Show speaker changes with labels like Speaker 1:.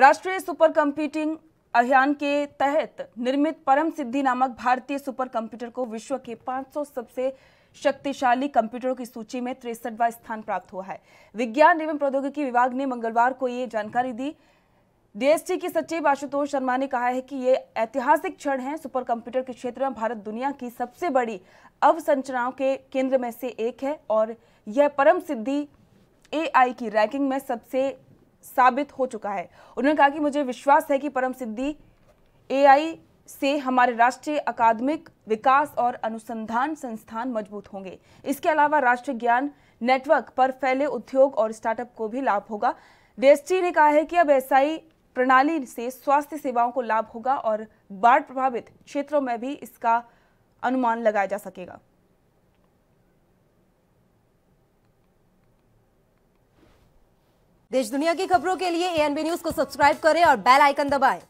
Speaker 1: राष्ट्रीय super computing अभियान के तहत निर्मित परम सिद्धि नामक भारतीय सुपर कंप्यूटर को विश्व के 500 सबसे शक्तिशाली कंप्यूटरों की सूची में तिरसठवा स्थान प्राप्त हुआ है विज्ञान एवं प्रौद्योगिकी विभाग ने मंगलवार को ये जानकारी दी डीएसटी की सचिव आशुतोष शर्मा ने कहा है कि ये ऐतिहासिक क्षण है सुपर कंप्यूटर के क्षेत्र में भारत दुनिया की सबसे बड़ी अवसंरचनाओं के केंद्र में से एक है और यह परम सिद्धि एआई की रैंकिंग में सबसे साबित हो चुका है उन्होंने कहा कि मुझे विश्वास है कि परम सिद्धि ए से हमारे राष्ट्रीय अकादमिक विकास और अनुसंधान संस्थान मजबूत होंगे इसके अलावा राष्ट्रीय ज्ञान नेटवर्क पर फैले उद्योग और स्टार्टअप को भी लाभ होगा डीएसटी ने कहा है कि अब एसआई प्रणाली से स्वास्थ्य सेवाओं को लाभ होगा और बाढ़ प्रभावित क्षेत्रों में भी इसका अनुमान लगाया जा सकेगा देश दुनिया की खबरों के लिए एएनबी न्यूज
Speaker 2: को सब्सक्राइब करें और बेल आइकन दबाएं।